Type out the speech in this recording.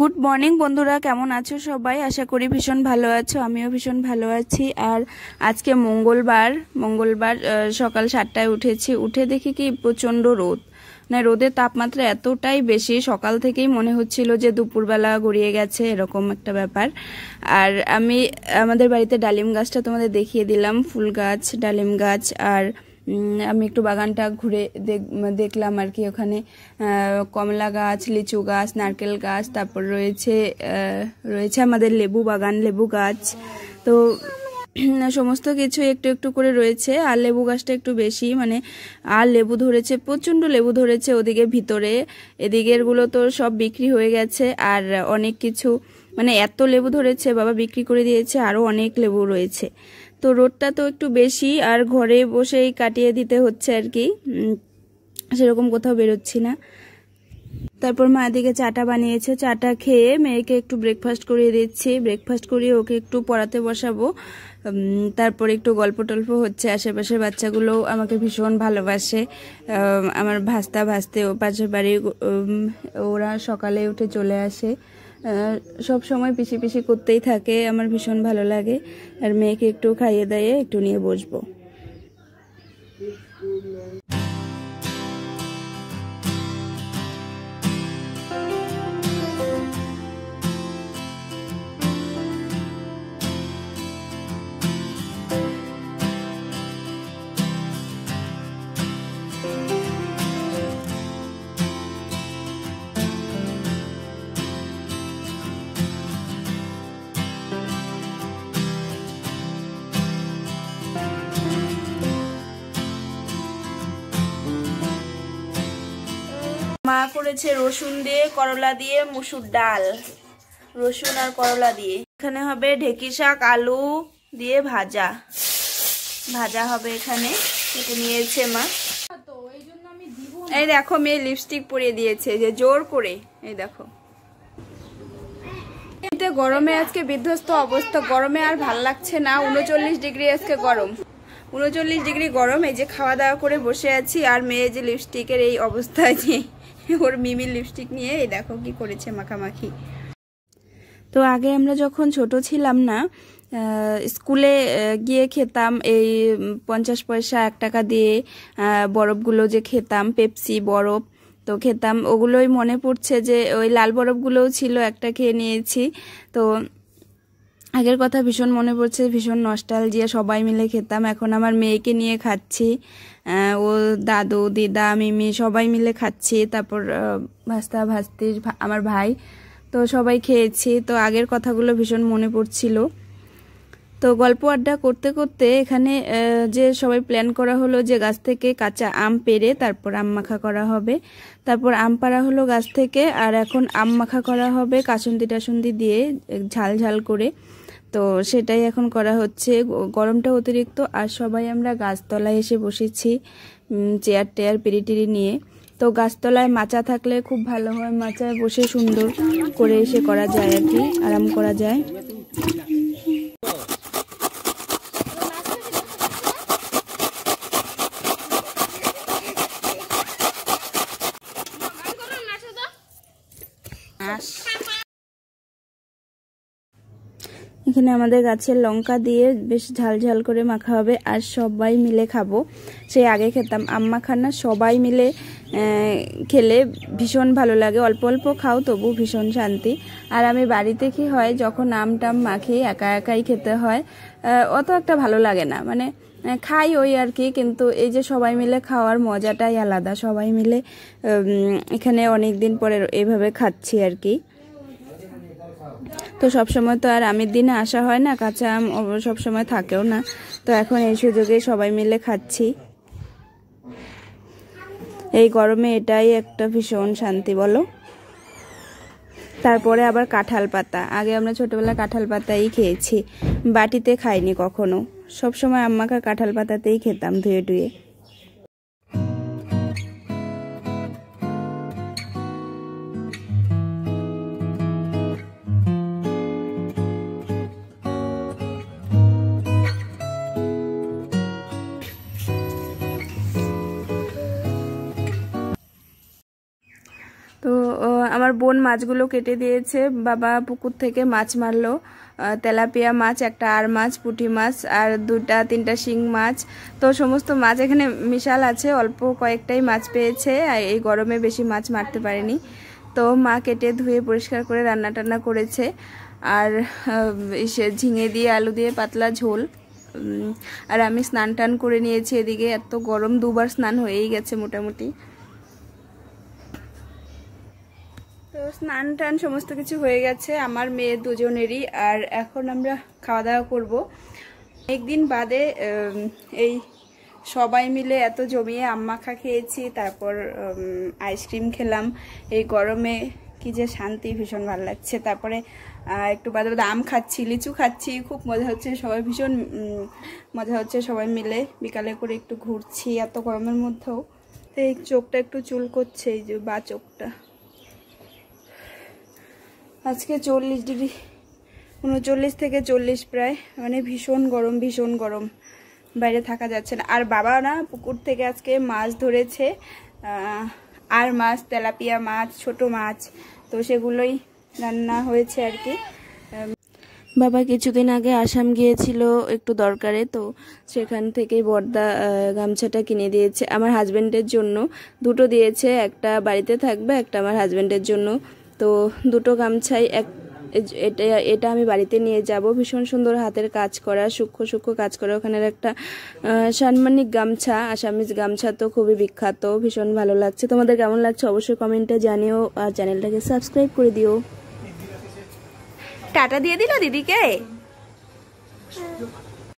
good morning বন্ধুরা কেমন আছো সবাই আশা করি ভীষণ ভালো আছো আমিও ভীষণ ভালো আছি আর আজকে মঙ্গলবার মঙ্গলবার সকাল সাতটায় উঠেছি উঠে দেখি কি প্রচণ্ড রোদ না মানে রোদের তাপমাত্রা এতটাই বেশি সকাল থেকেই মনে হচ্ছিল যে দুপুরবেলা গড়িয়ে গেছে এরকম একটা ব্যাপার আর আমি আমাদের বাড়িতে ডালিম গাছটা তোমাদের দেখিয়ে দিলাম ফুল গাছ ডালিম গাছ আর আমি একটু বাগানটা ঘুরে দেখলাম আর কি ওখানে কমলা গাছ লিচু গাছ নারকেল গাছ তারপর রয়েছে রয়েছে আমাদের লেবু বাগান লেবু গাছ তো সমস্ত কিছু একটু একটু করে রয়েছে আর লেবু গাছটা একটু বেশি মানে আর লেবু ধরেছে প্রচণ্ড লেবু ধরেছে ওদিকে ভিতরে এদিকেরগুলো তো সব বিক্রি হয়ে গেছে আর অনেক কিছু মানে এত লেবু ধরেছে বাবা বিক্রি করে দিয়েছে আরও অনেক লেবু রয়েছে তো রোদটা তো একটু বেশি আর ঘরে বসেই কাটিয়ে দিতে হচ্ছে আর কি সেরকম কোথাও বেরোচ্ছি না তারপর মা দিকে চাটা বানিয়েছে চাটা খেয়ে মেয়েকে একটু ব্রেকফাস্ট করিয়ে দিচ্ছি ব্রেকফাস্ট করিয়ে ওকে একটু পড়াতে বসাবো তারপর একটু গল্প টল্প হচ্ছে আশেপাশের বাচ্চাগুলো আমাকে ভীষণ ভালোবাসে আমার ভাস্তা ভাসতে ও পাশের বাড়ি ওরা সকালে উঠে চলে আসে সব সময় পিছি পিছি করতেই থাকে আমার ভীষণ ভালো লাগে আর মেয়েকে একটু খাইয়ে দাইয়ে একটু নিয়ে বসবো মা করেছে রসুন দিয়ে করলা দিয়ে মুসুর ডাল রসুন আর করলা দিয়ে এখানে হবে ঢেকি শাক আলু দিয়ে ভাজা ভাজা হবে এখানে কেটে নিয়েছে মা এই দেখো মেয়ে লিপস্টিক পরিয়ে দিয়েছে যে জোর করে এই দেখো গরমে আজকে বিধ্বস্ত অবস্থা গরমে আর ভাল লাগছে না উনচল্লিশ ডিগ্রি আজকে গরম উনচল্লিশ ডিগ্রি গরম এই যে খাওয়া দাওয়া করে বসে আছি আর মেয়ে যে লিপস্টিকের এই অবস্থা যে ওর মিমির লিপস্টিক নিয়ে এই দেখো কি করেছে মাখামাখি তো আগে আমরা যখন ছোট ছিলাম না স্কুলে গিয়ে খেতাম এই পঞ্চাশ পয়সা এক টাকা দিয়ে বরফগুলো যে খেতাম পেপসি বরফ তো খেতাম ওগুলোই মনে পড়ছে যে ওই লাল বরফগুলোও ছিল একটা খেয়ে নিয়েছি তো আগের কথা ভীষণ মনে পড়ছে ভীষণ যে সবাই মিলে খেতাম এখন আমার মেয়েকে নিয়ে খাচ্ছি ও দাদু দিদা মিমি সবাই মিলে খাচ্ছি তারপর ভাস্তা ভাস্তি আমার ভাই তো সবাই খেয়েছি তো আগের কথাগুলো ভীষণ মনে পড়ছিল তো গল্প আড্ডা করতে করতে এখানে যে সবাই প্ল্যান করা হলো যে গাছ থেকে কাঁচা আম পেরে তারপর আম মাখা করা হবে তারপর আম পাড়া হলো গাছ থেকে আর এখন আম মাখা করা হবে কাসুন্দি টাসুন্দি দিয়ে ঝাল ঝাল করে তো সেটাই এখন করা হচ্ছে গরমটা অতিরিক্ত আর সবাই আমরা গাছতলায় এসে বসেছি চেয়ার টেয়ার পেরি টেরি নিয়ে তো গাছতলায় মাচা থাকলে খুব ভালো হয় মাচায় বসে সুন্দর করে এসে করা যায় আর কি আরাম করা যায় এখানে আমাদের গাছের লঙ্কা দিয়ে বেশ ঝাল ঝাল করে মাখা হবে আর সবাই মিলে খাবো সেই আগে খেতাম আম্মা খান্না সবাই মিলে খেলে ভীষণ ভালো লাগে অল্প অল্প খাও তবু ভীষণ শান্তি আর আমি বাড়িতে কি হয় যখন আম টাম মাখি একা একাই খেতে হয় অত একটা ভালো লাগে না মানে খাই ওই আর কি কিন্তু এই যে সবাই মিলে খাওয়ার মজাটাই আলাদা সবাই মিলে এখানে অনেক দিন পরে এভাবে খাচ্ছি আর কি তো সবসময় তো আর আমের দিনে আসা হয় না কাঁচা আম সবসময় থাকেও না তো এখন এই সুযোগে সবাই মিলে খাচ্ছি এই গরমে এটাই একটা ভীষণ শান্তি বলো তারপরে আবার কাঁঠাল পাতা আগে আমরা ছোটোবেলা কাঁঠাল পাতাই খেয়েছি বাটিতে খাইনি কখনো সবসময় আম্মাকে কাঁঠাল পাতাতেই খেতাম ধুয়ে ধুয়ে আমার বোন মাছগুলো কেটে দিয়েছে বাবা পুকুর থেকে মাছ মারলো তেলাপিয়া মাছ একটা আর মাছ পুঁটি মাছ আর দুটা তিনটা শিং মাছ তো সমস্ত মাছ এখানে মিশাল আছে অল্প কয়েকটাই মাছ পেয়েছে আর এই গরমে বেশি মাছ মারতে পারেনি তো মা কেটে ধুয়ে পরিষ্কার করে রান্না টান্না করেছে আর সে ঝিঙে দিয়ে আলু দিয়ে পাতলা ঝোল আর আমি স্নান টান করে নিয়েছি এদিকে এত গরম দুবার স্নান হয়েই গেছে মোটামুটি স্নান টান সমস্ত কিছু হয়ে গেছে আমার মেয়ে দুজনেরই আর এখন আমরা খাওয়া দাওয়া করবো একদিন বাদে এই সবাই মিলে এত জমিয়ে আম্মাখা খেয়েছি তারপর আইসক্রিম খেলাম এই গরমে কি যে শান্তি ভীষণ ভালো লাগছে তারপরে একটু বাদে বাদে আম খাচ্ছি লিচু খাচ্ছি খুব মজা হচ্ছে সবাই ভীষণ মজা হচ্ছে সবাই মিলে বিকালে করে একটু ঘুরছি এত গরমের মধ্যেও তো এই চোখটা একটু চুল করছে এই যে বা চোখটা আজকে চল্লিশ ডিগ্রি উনচল্লিশ থেকে চল্লিশ প্রায় মানে ভীষণ গরম ভীষণ গরম বাইরে থাকা যাচ্ছে না আর বাবা না পুকুর থেকে আজকে মাছ ধরেছে আর মাছ তেলাপিয়া মাছ ছোট মাছ তো সেগুলোই রান্না হয়েছে আর কি বাবা কিছুদিন আগে আসাম গিয়েছিল একটু দরকারে তো সেখান থেকেই বর্দা গামছাটা কিনে দিয়েছে আমার হাজব্যান্ডের জন্য দুটো দিয়েছে একটা বাড়িতে থাকবে একটা আমার হাজব্যান্ডের জন্য তো দুটো গামছাই এক এটা এটা আমি বাড়িতে নিয়ে যাব ভীষণ সুন্দর হাতের কাজ করা সূক্ষ্ম সূক্ষ্ম কাজ করা ওখানের একটা সাম্মানিক গামছা আসামিজ গামছা তো খুবই বিখ্যাত ভীষণ ভালো লাগছে তোমাদের কেমন লাগছে অবশ্যই কমেন্টে জানিও আর চ্যানেলটাকে সাবস্ক্রাইব করে দিও টাটা দিয়ে দিল দিদিকে